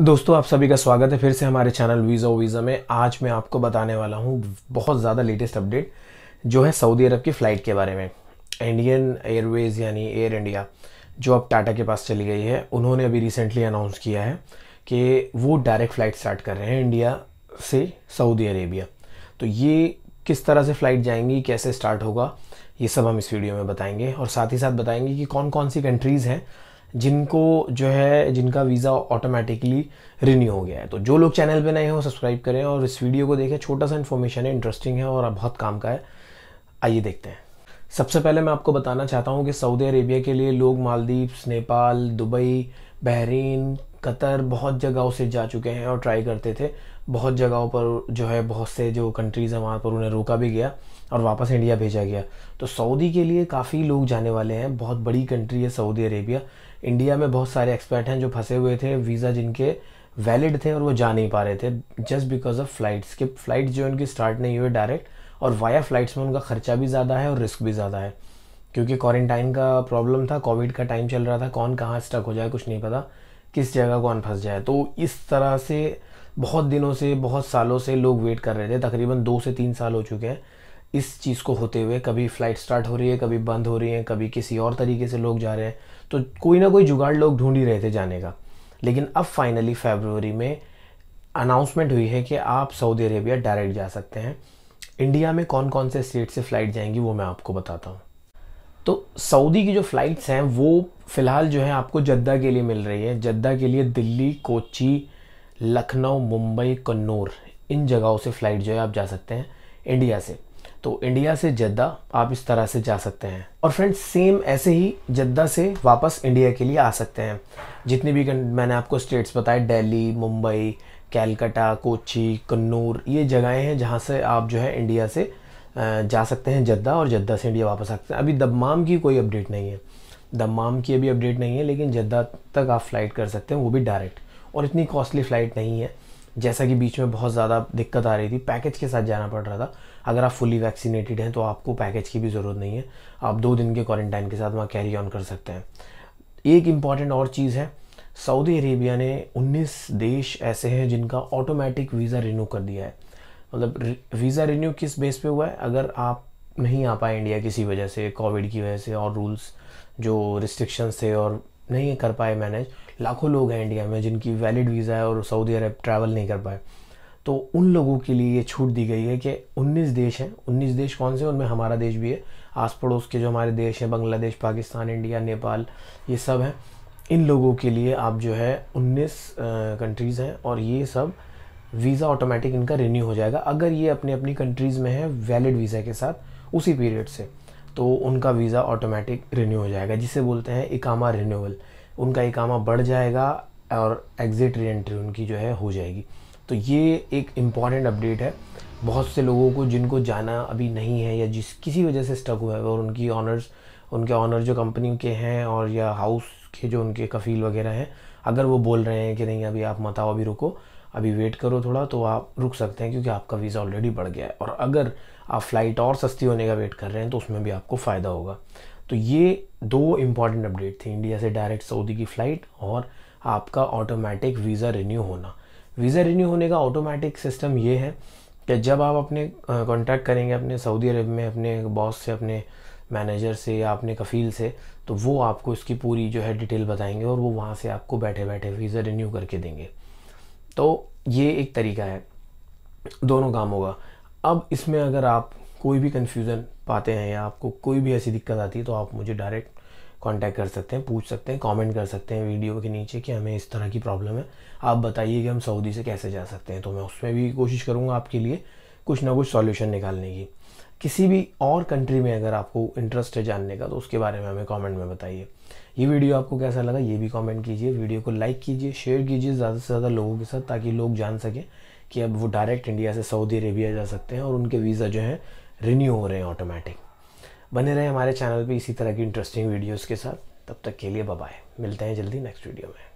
दोस्तों आप सभी का स्वागत है फिर से हमारे चैनल वीज़ा वीज़ा में आज मैं आपको बताने वाला हूँ बहुत ज़्यादा लेटेस्ट अपडेट जो है सऊदी अरब की फ़्लाइट के बारे में इंडियन एयरवेज़ यानी एयर इंडिया जो अब टाटा के पास चली गई है उन्होंने अभी रिसेंटली अनाउंस किया है कि वो डायरेक्ट फ़्लाइट स्टार्ट कर रहे हैं इंडिया से सऊदी अरेबिया तो ये किस तरह से फ़्लाइट जाएंगी कैसे स्टार्ट होगा ये सब हम इस वीडियो में बताएंगे और साथ ही साथ बताएंगे कि कौन कौन सी कंट्रीज़ हैं जिनको जो है जिनका वीज़ा ऑटोमेटिकली रिन्यू हो गया है तो जो लोग चैनल पे नए हो सब्सक्राइब करें और इस वीडियो को देखें छोटा सा इन्फॉर्मेशन है इंटरेस्टिंग है और अब बहुत काम का है आइए देखते हैं सबसे पहले मैं आपको बताना चाहता हूँ कि सऊदी अरेबिया के लिए लोग Maldives Nepal Dubai Bahrain Qatar बहुत जगहों से जा चुके हैं और ट्राई करते थे बहुत जगहों पर जो है बहुत से जो कंट्रीज़ हैं वहाँ पर उन्हें रोका भी गया और वापस इंडिया भेजा गया तो सऊदी के लिए काफ़ी लोग जाने वाले हैं बहुत बड़ी कंट्री है सऊदी अरेबिया इंडिया में बहुत सारे एक्सपर्ट हैं जो फंसे हुए थे वीज़ा जिनके वैलिड थे और वो जा नहीं पा रहे थे जस्ट बिकॉज ऑफ फ्लाइट्स के फ्लाइट्स जो उनकी स्टार्ट नहीं हुए डायरेक्ट और वाया फ्लाइट्स में उनका खर्चा भी ज़्यादा है और रिस्क भी ज़्यादा है क्योंकि क्वारंटाइन का प्रॉब्लम था कोविड का टाइम चल रहा था कौन कहाँ स्टक हो जाए कुछ नहीं पता किस जगह कौन फंस जाए तो इस तरह से बहुत दिनों से बहुत सालों से लोग वेट कर रहे थे तकरीबन दो से तीन साल हो चुके हैं इस चीज़ को होते हुए कभी फ़्लाइट स्टार्ट हो रही है कभी बंद हो रही है कभी किसी और तरीके से लोग जा रहे हैं तो कोई ना कोई जुगाड़ लोग ढूंढ ही रहे थे जाने का लेकिन अब फाइनली फेबरवरी में अनाउंसमेंट हुई है कि आप सऊदी अरेबिया डायरेक्ट जा सकते हैं इंडिया में कौन कौन से स्टेट से फ़्लाइट जाएंगी वो मैं आपको बताता हूँ तो सऊदी की जो फ़्लाइट्स हैं वो फ़िलहाल जो है आपको जद्दा के लिए मिल रही है जद्दा के लिए दिल्ली कोची लखनऊ मुंबई कन्नूर इन जगहों से फ़्लाइट जो है आप जा सकते हैं इंडिया से तो इंडिया से जद्दा आप इस तरह से जा सकते हैं और फ्रेंड्स सेम ऐसे ही जद्दा से वापस इंडिया के लिए आ सकते हैं जितने भी मैंने आपको स्टेट्स बताए दिल्ली मुंबई कैलकटा कोची कन्नूर ये जगहें हैं जहाँ से आप जो है इंडिया से जा सकते हैं जद्दा और जद्दा से इंडिया वापस आ सकते हैं अभी दमाम की कोई अपडेट नहीं है दमाम की अभी अपडेट नहीं है लेकिन जद्दा तक आप फ़्लाइट कर सकते हैं वो भी डायरेक्ट और इतनी कॉस्टली फ़्लाइट नहीं है जैसा कि बीच में बहुत ज़्यादा दिक्कत आ रही थी पैकेज के साथ जाना पड़ रहा था अगर आप फुली वैक्सीनेटेड हैं तो आपको पैकेज की भी ज़रूरत नहीं है आप दो दिन के क्वारंटाइन के साथ वहाँ कैरी ऑन कर सकते हैं एक इम्पॉर्टेंट और चीज़ है सऊदी अरेबिया ने 19 देश ऐसे हैं जिनका ऑटोमेटिक वीज़ा रिन्यू कर दिया है मतलब वीज़ा रिन्यू किस बेस पे हुआ है अगर आप नहीं आ पाए इंडिया किसी वजह से कोविड की वजह से और रूल्स जो रिस्ट्रिक्शंस थे और नहीं कर पाए मैनेज लाखों लोग हैं इंडिया में जिनकी वैलिड वीज़ा है और सऊदी अरब ट्रैवल नहीं कर पाए तो उन लोगों के लिए ये छूट दी गई है कि 19 देश हैं 19 देश कौन से उनमें हमारा देश भी है आस पड़ोस के जो हमारे देश हैं बांग्लादेश पाकिस्तान इंडिया नेपाल ये सब हैं इन लोगों के लिए आप जो है 19 कंट्रीज़ हैं और ये सब वीज़ा ऑटोमेटिक इनका रिन्यू हो जाएगा अगर ये अपनी अपनी कंट्रीज़ में है वैलिड वीज़ा के साथ उसी पीरियड से तो उनका वीज़ा ऑटोमेटिक रिन्यू हो जाएगा जिसे बोलते हैं इकामा रिन्यूअल उनका इकामा बढ़ जाएगा और एग्ज़िट री एंट्री उनकी जो है हो जाएगी तो ये एक इम्पॉर्टेंट अपडेट है बहुत से लोगों को जिनको जाना अभी नहीं है या जिस किसी वजह से स्टक हुआ है और उनकी ऑनर्स उनके ऑनर जो कंपनी के हैं और या हाउस के जो उनके कफ़ील वगैरह हैं अगर वो बोल रहे हैं कि नहीं अभी आप मत आओ अभी रुको अभी वेट करो थोड़ा तो आप रुक सकते हैं क्योंकि आपका वीज़ा ऑलरेडी बढ़ गया है और अगर आप फ़्लाइट और सस्ती होने का वेट कर रहे हैं तो उसमें भी आपको फ़ायदा होगा तो ये दो इम्पॉर्टेंट अपडेट थी इंडिया से डायरेक्ट सऊदी की फ़्लाइट और आपका ऑटोमेटिक वीज़ा रिन्यू होना वीज़ा रिन्यू होने का ऑटोमेटिक सिस्टम ये है कि जब आप अपने कॉन्टैक्ट करेंगे अपने सऊदी अरब में अपने बॉस से अपने मैनेजर से या अपने कफ़ील से तो वो आपको इसकी पूरी जो है डिटेल बताएंगे और वो वहाँ से आपको बैठे बैठे वीज़ा रिन्यू करके देंगे तो ये एक तरीका है दोनों काम होगा अब इसमें अगर आप कोई भी कन्फ्यूज़न पाते हैं या आपको कोई भी ऐसी दिक्कत आती है तो आप मुझे डायरेक्ट कांटेक्ट कर सकते हैं पूछ सकते हैं कमेंट कर सकते हैं वीडियो के नीचे कि हमें इस तरह की प्रॉब्लम है आप बताइए कि हम सऊदी से कैसे जा सकते हैं तो मैं उसमें भी कोशिश करूँगा आपके लिए कुछ ना कुछ सॉल्यूशन निकालने की किसी भी और कंट्री में अगर आपको इंटरेस्ट है जानने का तो उसके बारे में हमें कमेंट में बताइए ये वीडियो आपको कैसा लगा ये भी कमेंट कीजिए वीडियो को लाइक कीजिए शेयर कीजिए ज़्यादा से ज़्यादा लोगों के साथ ताकि लोग जान सकें कि अब वो डायरेक्ट इंडिया से सऊदी अरेबिया जा सकते हैं और उनके वीज़ा जो हैं रिन्यू हो रहे हैं ऑटोमेटिक बने रहें हमारे चैनल पर इसी तरह की इंटरेस्टिंग वीडियोज़ के साथ तब तक के लिए बाय मिलते हैं जल्दी नेक्स्ट वीडियो में